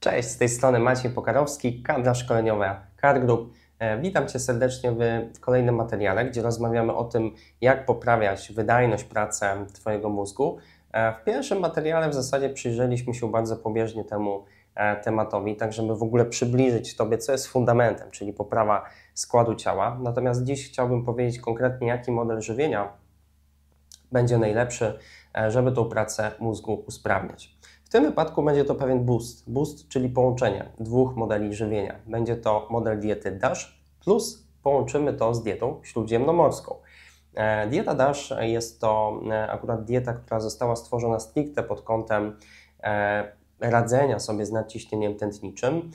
Cześć, z tej strony Maciej Pokarowski, kadra szkoleniowa Car Group. E, witam Cię serdecznie w kolejnym materiale, gdzie rozmawiamy o tym, jak poprawiać wydajność pracy Twojego mózgu. E, w pierwszym materiale w zasadzie przyjrzeliśmy się bardzo pobieżnie temu e, tematowi, tak żeby w ogóle przybliżyć Tobie, co jest fundamentem, czyli poprawa składu ciała. Natomiast dziś chciałbym powiedzieć konkretnie, jaki model żywienia będzie najlepszy, żeby tą pracę mózgu usprawniać. W tym wypadku będzie to pewien boost, boost, czyli połączenie dwóch modeli żywienia. Będzie to model diety DASH plus połączymy to z dietą śródziemnomorską. E, dieta DASH jest to e, akurat dieta, która została stworzona stricte pod kątem e, radzenia sobie z nadciśnieniem tętniczym.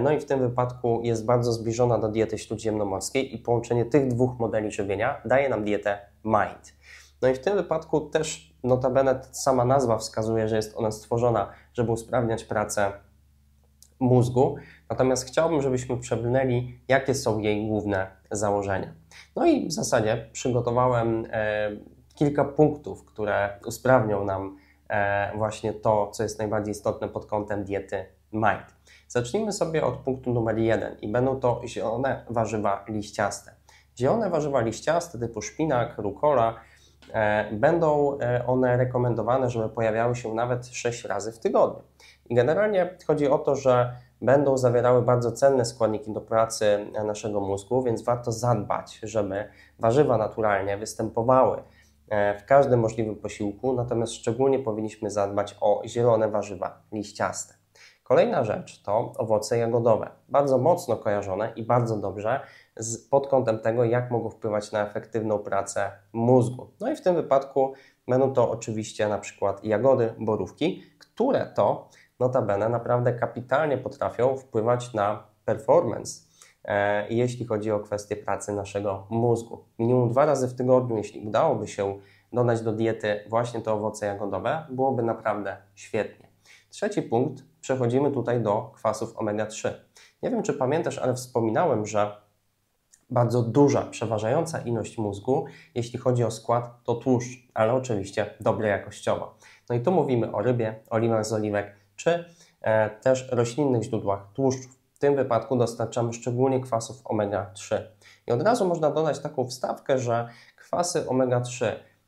No i w tym wypadku jest bardzo zbliżona do diety śródziemnomorskiej i połączenie tych dwóch modeli żywienia daje nam dietę MIND. No i w tym wypadku też notabene sama nazwa wskazuje, że jest ona stworzona, żeby usprawniać pracę mózgu. Natomiast chciałbym, żebyśmy przebrnęli, jakie są jej główne założenia. No i w zasadzie przygotowałem e, kilka punktów, które usprawnią nam e, właśnie to, co jest najbardziej istotne pod kątem diety MIND. Zacznijmy sobie od punktu numer jeden i będą to zielone warzywa liściaste. Zielone warzywa liściaste typu szpinak, rukola, E, będą e, one rekomendowane, żeby pojawiały się nawet 6 razy w tygodniu. I generalnie chodzi o to, że będą zawierały bardzo cenne składniki do pracy naszego mózgu, więc warto zadbać, żeby warzywa naturalnie występowały e, w każdym możliwym posiłku, natomiast szczególnie powinniśmy zadbać o zielone warzywa liściaste. Kolejna rzecz to owoce jagodowe, bardzo mocno kojarzone i bardzo dobrze z, pod kątem tego, jak mogą wpływać na efektywną pracę mózgu. No i w tym wypadku będą to oczywiście na przykład jagody, borówki, które to notabene naprawdę kapitalnie potrafią wpływać na performance e, jeśli chodzi o kwestię pracy naszego mózgu. Minimum dwa razy w tygodniu, jeśli udałoby się dodać do diety właśnie te owoce jagodowe, byłoby naprawdę świetnie. Trzeci punkt przechodzimy tutaj do kwasów omega-3. Nie wiem, czy pamiętasz, ale wspominałem, że bardzo duża, przeważająca ilość mózgu, jeśli chodzi o skład, to tłuszcz, ale oczywiście dobre jakościowo. No i tu mówimy o rybie, oliwach z oliwek, czy e, też roślinnych źródłach tłuszczów. W tym wypadku dostarczamy szczególnie kwasów omega-3. I od razu można dodać taką wstawkę, że kwasy omega-3,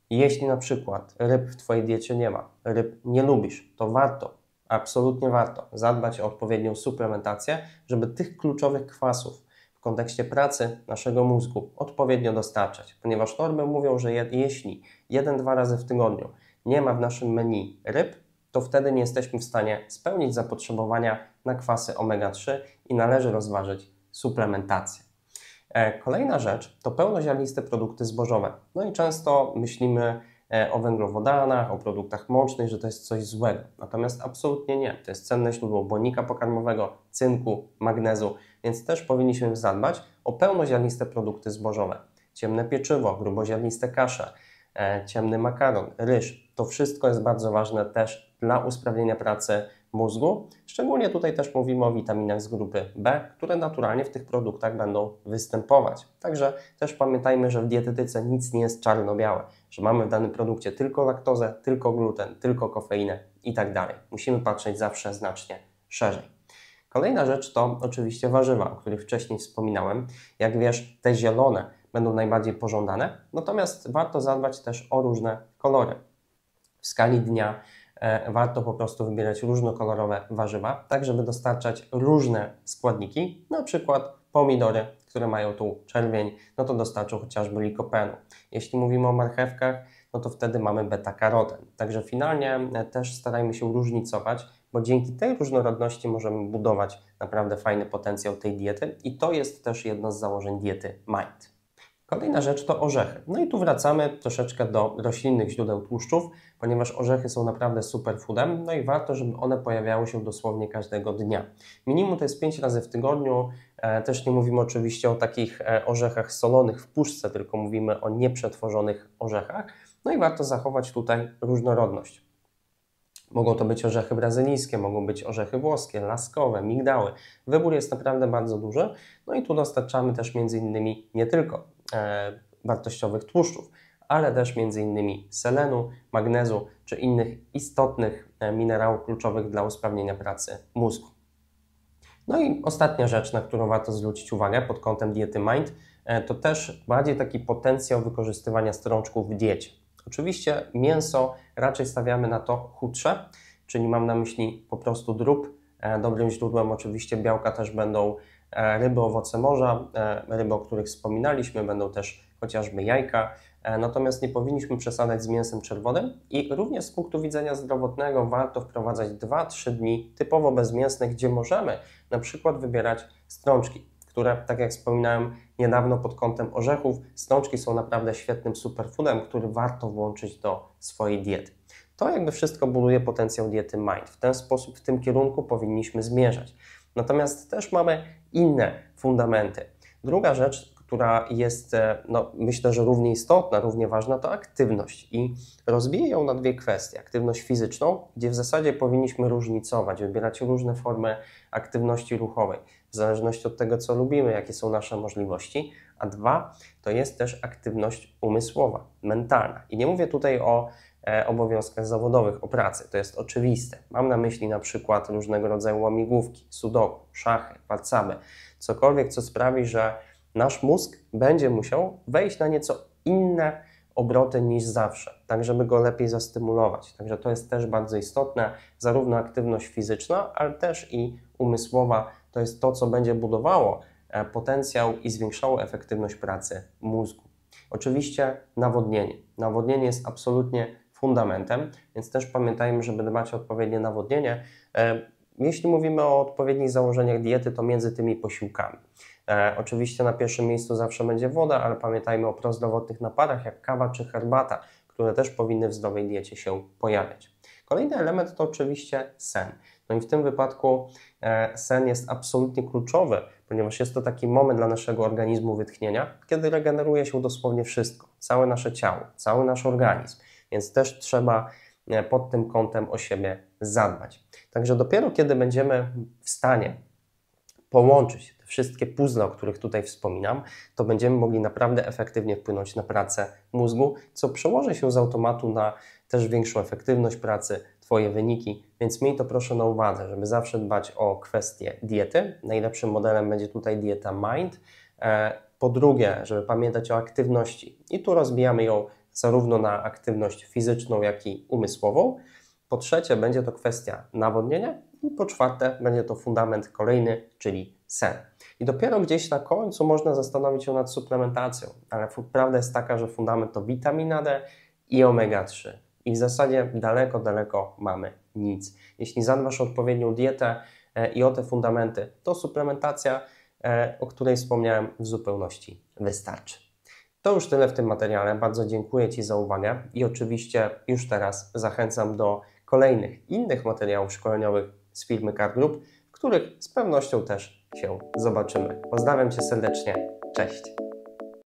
jeśli na przykład ryb w Twojej diecie nie ma, ryb nie lubisz, to warto absolutnie warto zadbać o odpowiednią suplementację, żeby tych kluczowych kwasów w kontekście pracy naszego mózgu odpowiednio dostarczać, ponieważ normy mówią, że jeśli jeden, dwa razy w tygodniu nie ma w naszym menu ryb, to wtedy nie jesteśmy w stanie spełnić zapotrzebowania na kwasy omega-3 i należy rozważyć suplementację. E, kolejna rzecz to pełnoziarniste produkty zbożowe. No i często myślimy E, o węglowodanach, o produktach mącznych, że to jest coś złego. Natomiast absolutnie nie. To jest cenne źródło błonnika pokarmowego, cynku, magnezu, więc też powinniśmy zadbać o pełnoziarniste produkty zbożowe. Ciemne pieczywo, gruboziarniste kasze, e, ciemny makaron, ryż. To wszystko jest bardzo ważne też dla usprawnienia pracy mózgu. Szczególnie tutaj też mówimy o witaminach z grupy B, które naturalnie w tych produktach będą występować. Także też pamiętajmy, że w dietetyce nic nie jest czarno-białe, że mamy w danym produkcie tylko laktozę, tylko gluten, tylko kofeinę i tak dalej. Musimy patrzeć zawsze znacznie szerzej. Kolejna rzecz to oczywiście warzywa, o których wcześniej wspominałem. Jak wiesz, te zielone będą najbardziej pożądane, natomiast warto zadbać też o różne kolory. W skali dnia E, warto po prostu wybierać różnokolorowe warzywa, tak żeby dostarczać różne składniki, na przykład pomidory, które mają tu czerwień, no to dostarczą chociażby likopenu. Jeśli mówimy o marchewkach, no to wtedy mamy beta-karoten. Także finalnie e, też starajmy się różnicować, bo dzięki tej różnorodności możemy budować naprawdę fajny potencjał tej diety i to jest też jedno z założeń diety MIND. Kolejna rzecz to orzechy. No i tu wracamy troszeczkę do roślinnych źródeł tłuszczów, ponieważ orzechy są naprawdę super foodem, no i warto, żeby one pojawiały się dosłownie każdego dnia. Minimum to jest 5 razy w tygodniu. E, też nie mówimy oczywiście o takich e, orzechach solonych w puszce, tylko mówimy o nieprzetworzonych orzechach. No i warto zachować tutaj różnorodność. Mogą to być orzechy brazylijskie, mogą być orzechy włoskie, laskowe, migdały. Wybór jest naprawdę bardzo duży. No i tu dostarczamy też między innymi nie tylko E, wartościowych tłuszczów, ale też m.in. selenu, magnezu czy innych istotnych e, minerałów kluczowych dla usprawnienia pracy mózgu. No i ostatnia rzecz, na którą warto zwrócić uwagę pod kątem diety Mind, e, to też bardziej taki potencjał wykorzystywania strączków w diecie. Oczywiście mięso raczej stawiamy na to chudsze, czyli mam na myśli po prostu drób. Dobrym źródłem oczywiście białka też będą E, ryby, owoce morza, e, ryby, o których wspominaliśmy, będą też chociażby jajka. E, natomiast nie powinniśmy przesadzać z mięsem czerwonym i również z punktu widzenia zdrowotnego warto wprowadzać 2-3 dni typowo bezmięsne, gdzie możemy na przykład wybierać strączki, które, tak jak wspominałem niedawno pod kątem orzechów, strączki są naprawdę świetnym superfoodem, który warto włączyć do swojej diety. To jakby wszystko buduje potencjał diety Mind. W ten sposób, w tym kierunku powinniśmy zmierzać. Natomiast też mamy inne fundamenty. Druga rzecz, która jest e, no, myślę, że równie istotna, równie ważna, to aktywność. I rozbiję ją na dwie kwestie. Aktywność fizyczną, gdzie w zasadzie powinniśmy różnicować, wybierać różne formy aktywności ruchowej, w zależności od tego, co lubimy, jakie są nasze możliwości. A dwa, to jest też aktywność umysłowa, mentalna. I nie mówię tutaj o E, obowiązkach zawodowych, o pracy. To jest oczywiste. Mam na myśli na przykład różnego rodzaju łamigłówki, sudoku, szachy, whatsappy, cokolwiek, co sprawi, że nasz mózg będzie musiał wejść na nieco inne obroty niż zawsze, tak żeby go lepiej zastymulować. Także to jest też bardzo istotne, zarówno aktywność fizyczna, ale też i umysłowa. To jest to, co będzie budowało e, potencjał i zwiększało efektywność pracy mózgu. Oczywiście nawodnienie. Nawodnienie jest absolutnie fundamentem, więc też pamiętajmy, żeby dbać o odpowiednie nawodnienie. E, jeśli mówimy o odpowiednich założeniach diety, to między tymi posiłkami. E, oczywiście na pierwszym miejscu zawsze będzie woda, ale pamiętajmy o prozdrowotnych naparach, jak kawa czy herbata, które też powinny w zdrowej diecie się pojawiać. Kolejny element to oczywiście sen. No i w tym wypadku e, sen jest absolutnie kluczowy, ponieważ jest to taki moment dla naszego organizmu wytchnienia, kiedy regeneruje się dosłownie wszystko, całe nasze ciało, cały nasz organizm. Więc też trzeba e, pod tym kątem o siebie zadbać. Także dopiero kiedy będziemy w stanie połączyć te wszystkie puzzle, o których tutaj wspominam, to będziemy mogli naprawdę efektywnie wpłynąć na pracę mózgu, co przełoży się z automatu na też większą efektywność pracy, Twoje wyniki, więc miej to proszę na uwadze, żeby zawsze dbać o kwestie diety. Najlepszym modelem będzie tutaj dieta Mind. E, po drugie, żeby pamiętać o aktywności i tu rozbijamy ją zarówno na aktywność fizyczną, jak i umysłową. Po trzecie, będzie to kwestia nawodnienia. I po czwarte, będzie to fundament kolejny, czyli sen. I dopiero gdzieś na końcu można zastanowić się nad suplementacją, ale prawda jest taka, że fundament to witamina D i omega-3. I w zasadzie daleko, daleko mamy nic. Jeśli zadbasz o odpowiednią dietę e, i o te fundamenty, to suplementacja, e, o której wspomniałem, w zupełności wystarczy. To już tyle w tym materiale. Bardzo dziękuję Ci za uwagę i oczywiście już teraz zachęcam do kolejnych innych materiałów szkoleniowych z firmy Card Group, w których z pewnością też się zobaczymy. Pozdrawiam Cię serdecznie. Cześć!